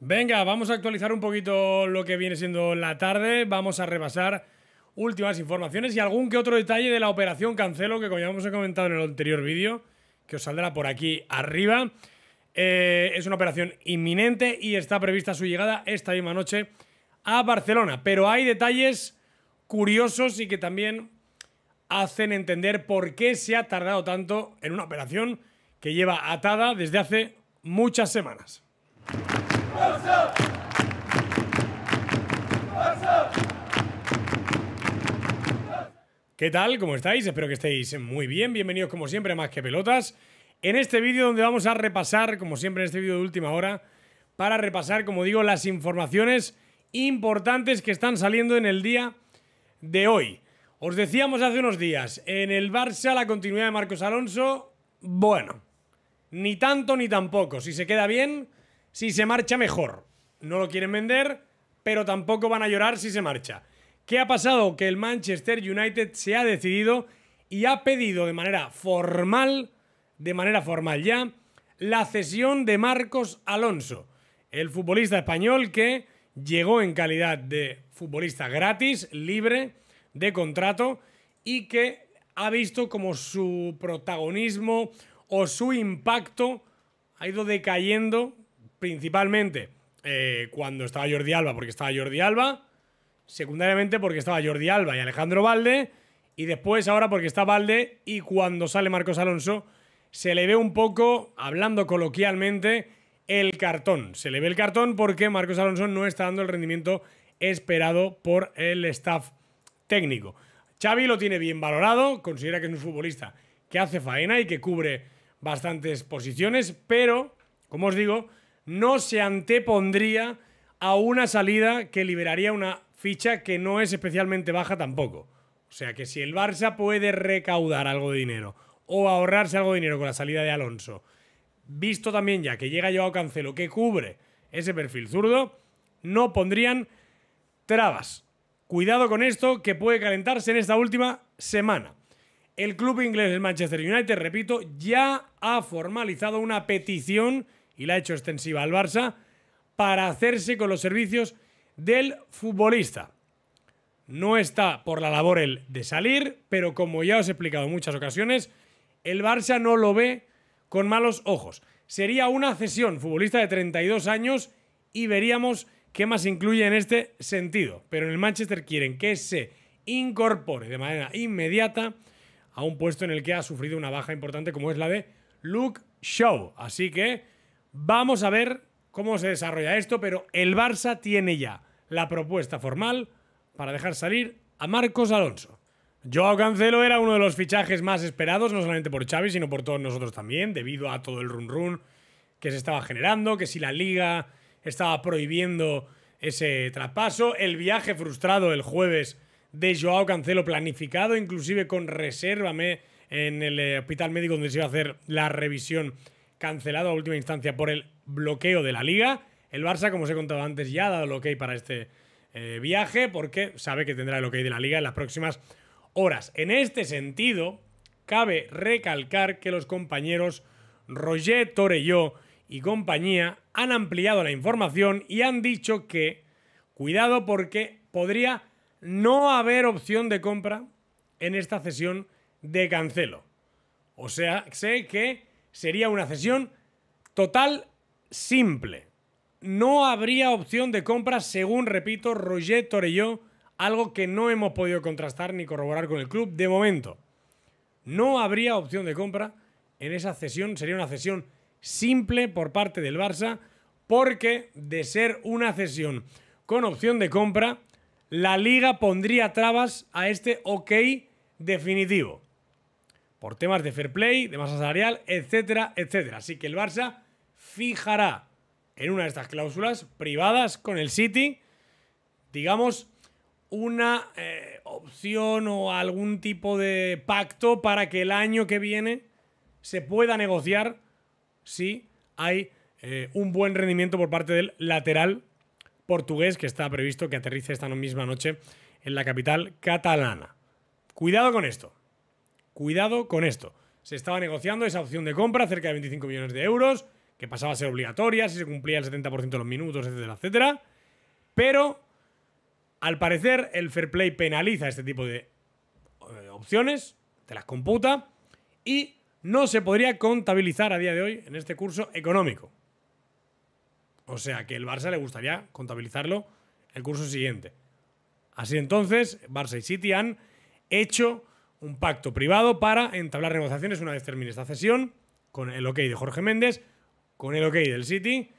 Venga, vamos a actualizar un poquito lo que viene siendo la tarde. Vamos a repasar últimas informaciones y algún que otro detalle de la operación Cancelo, que como ya hemos comentado en el anterior vídeo, que os saldrá por aquí arriba. Eh, es una operación inminente y está prevista su llegada esta misma noche a Barcelona. Pero hay detalles curiosos y que también hacen entender por qué se ha tardado tanto en una operación que lleva atada desde hace muchas semanas. ¿Qué tal? ¿Cómo estáis? Espero que estéis muy bien. Bienvenidos como siempre a Más que Pelotas. En este vídeo donde vamos a repasar, como siempre en este vídeo de última hora, para repasar, como digo, las informaciones importantes que están saliendo en el día de hoy. Os decíamos hace unos días, en el Barça la continuidad de Marcos Alonso, bueno, ni tanto ni tampoco. Si se queda bien, si se marcha mejor. No lo quieren vender, pero tampoco van a llorar si se marcha. ¿Qué ha pasado? Que el Manchester United se ha decidido y ha pedido de manera formal, de manera formal ya, la cesión de Marcos Alonso, el futbolista español que llegó en calidad de futbolista gratis, libre, de contrato y que ha visto como su protagonismo o su impacto ha ido decayendo principalmente eh, cuando estaba Jordi Alba, porque estaba Jordi Alba, secundariamente porque estaba Jordi Alba y Alejandro Valde, y después ahora porque está Valde y cuando sale Marcos Alonso, se le ve un poco, hablando coloquialmente, el cartón. Se le ve el cartón porque Marcos Alonso no está dando el rendimiento esperado por el staff técnico. Xavi lo tiene bien valorado, considera que es un futbolista que hace faena y que cubre bastantes posiciones, pero, como os digo, no se antepondría a una salida que liberaría una ficha que no es especialmente baja tampoco. O sea que si el Barça puede recaudar algo de dinero o ahorrarse algo de dinero con la salida de Alonso, visto también ya que llega Joao Cancelo que cubre ese perfil zurdo, no pondrían trabas. Cuidado con esto que puede calentarse en esta última semana. El club inglés del Manchester United, repito, ya ha formalizado una petición y la ha hecho extensiva al Barça para hacerse con los servicios del futbolista. No está por la labor el de salir, pero como ya os he explicado en muchas ocasiones, el Barça no lo ve con malos ojos. Sería una cesión futbolista de 32 años y veríamos qué más incluye en este sentido. Pero en el Manchester quieren que se incorpore de manera inmediata a un puesto en el que ha sufrido una baja importante como es la de Luke Shaw. Así que Vamos a ver cómo se desarrolla esto, pero el Barça tiene ya la propuesta formal para dejar salir a Marcos Alonso. Joao Cancelo era uno de los fichajes más esperados, no solamente por Xavi, sino por todos nosotros también, debido a todo el run run que se estaba generando, que si la liga estaba prohibiendo ese traspaso, el viaje frustrado el jueves de Joao Cancelo planificado, inclusive con Resérvame en el eh, hospital médico donde se iba a hacer la revisión cancelado a última instancia por el bloqueo de la liga. El Barça, como os he contado antes, ya ha dado el ok para este eh, viaje porque sabe que tendrá el ok de la liga en las próximas horas. En este sentido, cabe recalcar que los compañeros Roger Torelló y compañía han ampliado la información y han dicho que, cuidado porque podría no haber opción de compra en esta cesión de cancelo. O sea, sé que sería una cesión total simple. No habría opción de compra, según repito, Roger Torelló, algo que no hemos podido contrastar ni corroborar con el club de momento. No habría opción de compra en esa cesión, sería una cesión simple por parte del Barça, porque de ser una cesión con opción de compra, la liga pondría trabas a este ok definitivo por temas de fair play, de masa salarial, etcétera, etcétera. Así que el Barça fijará en una de estas cláusulas privadas con el City, digamos, una eh, opción o algún tipo de pacto para que el año que viene se pueda negociar si hay eh, un buen rendimiento por parte del lateral portugués que está previsto que aterrice esta misma noche en la capital catalana. Cuidado con esto. Cuidado con esto. Se estaba negociando esa opción de compra, cerca de 25 millones de euros, que pasaba a ser obligatoria si se cumplía el 70% de los minutos, etcétera, etcétera. Pero, al parecer, el fair play penaliza este tipo de eh, opciones, te las computa y no se podría contabilizar a día de hoy en este curso económico. O sea que el Barça le gustaría contabilizarlo el curso siguiente. Así entonces, Barça y City han hecho un pacto privado para entablar negociaciones una vez termine esta cesión, con el ok de Jorge Méndez, con el ok del City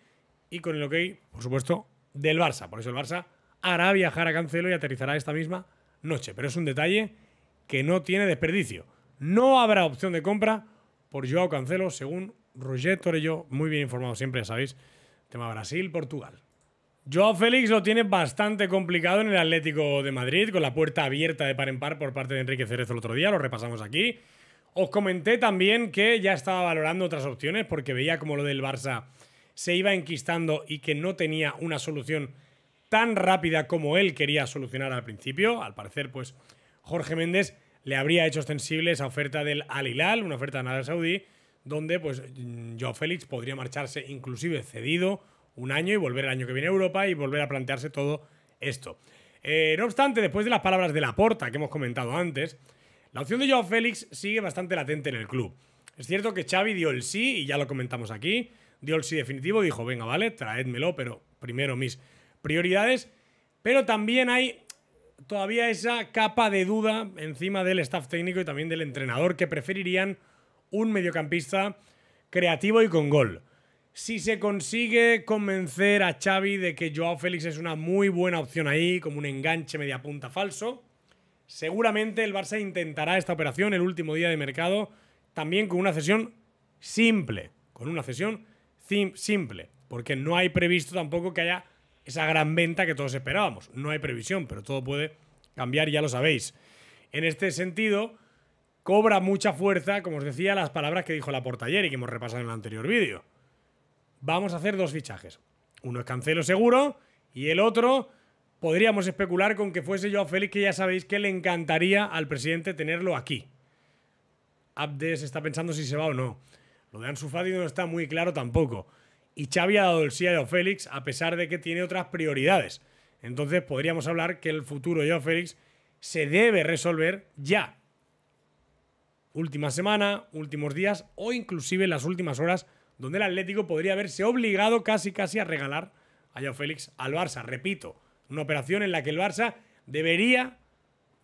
y con el ok, por supuesto, del Barça. Por eso el Barça hará viajar a Cancelo y aterrizará esta misma noche. Pero es un detalle que no tiene desperdicio. No habrá opción de compra por Joao Cancelo, según Roger Torello, muy bien informado siempre, ya sabéis, tema Brasil-Portugal. Joao Félix lo tiene bastante complicado en el Atlético de Madrid, con la puerta abierta de par en par por parte de Enrique Cerezo el otro día, lo repasamos aquí. Os comenté también que ya estaba valorando otras opciones porque veía como lo del Barça se iba enquistando y que no tenía una solución tan rápida como él quería solucionar al principio. Al parecer, pues Jorge Méndez le habría hecho ostensible esa oferta del Al Hilal, una oferta de Arabia Saudí, donde pues Joao Félix podría marcharse inclusive cedido un año y volver el año que viene a Europa y volver a plantearse todo esto. Eh, no obstante, después de las palabras de Laporta que hemos comentado antes, la opción de Joao Félix sigue bastante latente en el club. Es cierto que Xavi dio el sí, y ya lo comentamos aquí, dio el sí definitivo, dijo, venga, vale, traédmelo, pero primero mis prioridades. Pero también hay todavía esa capa de duda encima del staff técnico y también del entrenador que preferirían un mediocampista creativo y con gol si se consigue convencer a Xavi de que Joao Félix es una muy buena opción ahí, como un enganche media punta falso, seguramente el Barça intentará esta operación el último día de mercado, también con una cesión simple, con una cesión simple, porque no hay previsto tampoco que haya esa gran venta que todos esperábamos. No hay previsión, pero todo puede cambiar, ya lo sabéis. En este sentido, cobra mucha fuerza, como os decía, las palabras que dijo la ayer y que hemos repasado en el anterior vídeo vamos a hacer dos fichajes. Uno es Cancelo seguro y el otro podríamos especular con que fuese Joao Félix, que ya sabéis que le encantaría al presidente tenerlo aquí. Abdes está pensando si se va o no. Lo de Ansu Fati no está muy claro tampoco. Y Xavi ha dado el sí a Joao Félix a pesar de que tiene otras prioridades. Entonces podríamos hablar que el futuro de Joao Félix se debe resolver ya. Última semana, últimos días o inclusive las últimas horas donde el Atlético podría haberse obligado casi casi a regalar a Joao Félix al Barça. Repito, una operación en la que el Barça debería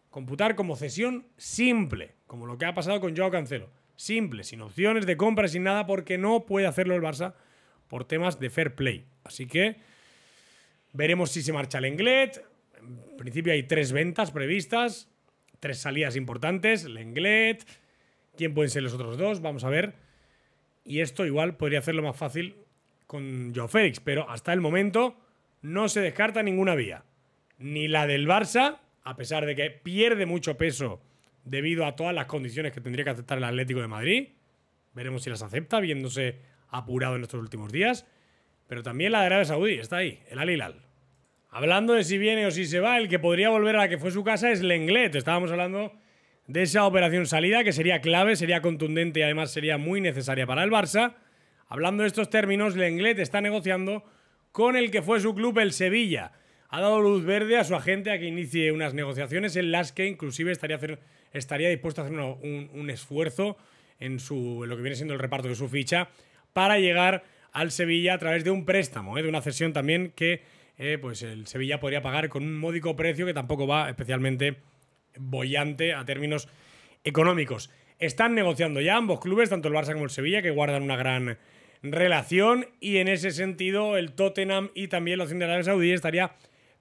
computar como cesión simple, como lo que ha pasado con Joao Cancelo. Simple, sin opciones de compra, sin nada, porque no puede hacerlo el Barça por temas de fair play. Así que veremos si se marcha Englet. En principio hay tres ventas previstas, tres salidas importantes. el Englet. ¿quién pueden ser los otros dos? Vamos a ver y esto igual podría hacerlo más fácil con Joe Félix, pero hasta el momento no se descarta ninguna vía. Ni la del Barça, a pesar de que pierde mucho peso debido a todas las condiciones que tendría que aceptar el Atlético de Madrid. Veremos si las acepta, viéndose apurado en estos últimos días. Pero también la de Arabia Saudí, está ahí, el Al Hilal. Hablando de si viene o si se va, el que podría volver a la que fue su casa es Lenglet. Estábamos hablando de esa operación salida, que sería clave, sería contundente y además sería muy necesaria para el Barça. Hablando de estos términos, Lenglet está negociando con el que fue su club, el Sevilla. Ha dado luz verde a su agente a que inicie unas negociaciones en las que inclusive estaría, estaría dispuesto a hacer un, esfuerzo en, su, lo que viene siendo el reparto de su ficha para llegar al Sevilla a través de un préstamo, ¿eh? de una cesión también que eh, pues el Sevilla podría pagar con un módico precio que tampoco va especialmente bollante a términos económicos. Están negociando ya ambos clubes, tanto el Barça como el Sevilla, que guardan una gran relación y en ese sentido el Tottenham y también la opción de Arabia Saudí estaría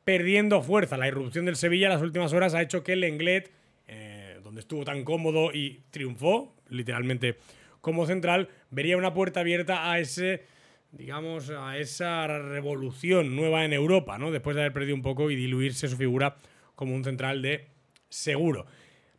perdiendo fuerza. La irrupción del Sevilla en las últimas horas ha hecho que el Englet, eh, donde estuvo tan cómodo y triunfó, literalmente como central, vería una puerta abierta a ese digamos, a esa revolución nueva en Europa, ¿no? Después de haber perdido un poco y diluirse su figura como un central de seguro.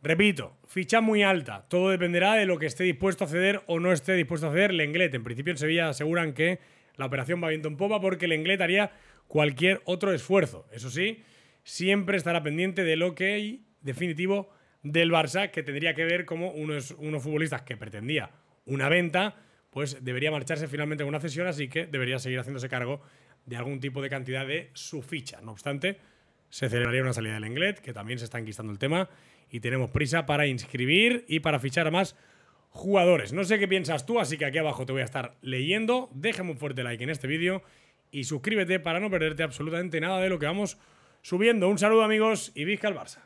Repito, ficha muy alta. Todo dependerá de lo que esté dispuesto a ceder o no esté dispuesto a ceder Lenglet. En principio en Sevilla aseguran que la operación va viento en popa porque Lenglet haría cualquier otro esfuerzo. Eso sí, siempre estará pendiente de lo que hay definitivo del Barça, que tendría que ver como unos, futbolistas que pretendía una venta, pues debería marcharse finalmente con una cesión, así que debería seguir haciéndose cargo de algún tipo de cantidad de su ficha. No obstante, se celebraría una salida del Englet, que también se está enquistando el tema, y tenemos prisa para inscribir y para fichar a más jugadores. No sé qué piensas tú, así que aquí abajo te voy a estar leyendo. Déjame un fuerte like en este vídeo y suscríbete para no perderte absolutamente nada de lo que vamos subiendo. Un saludo amigos y visca el Barça.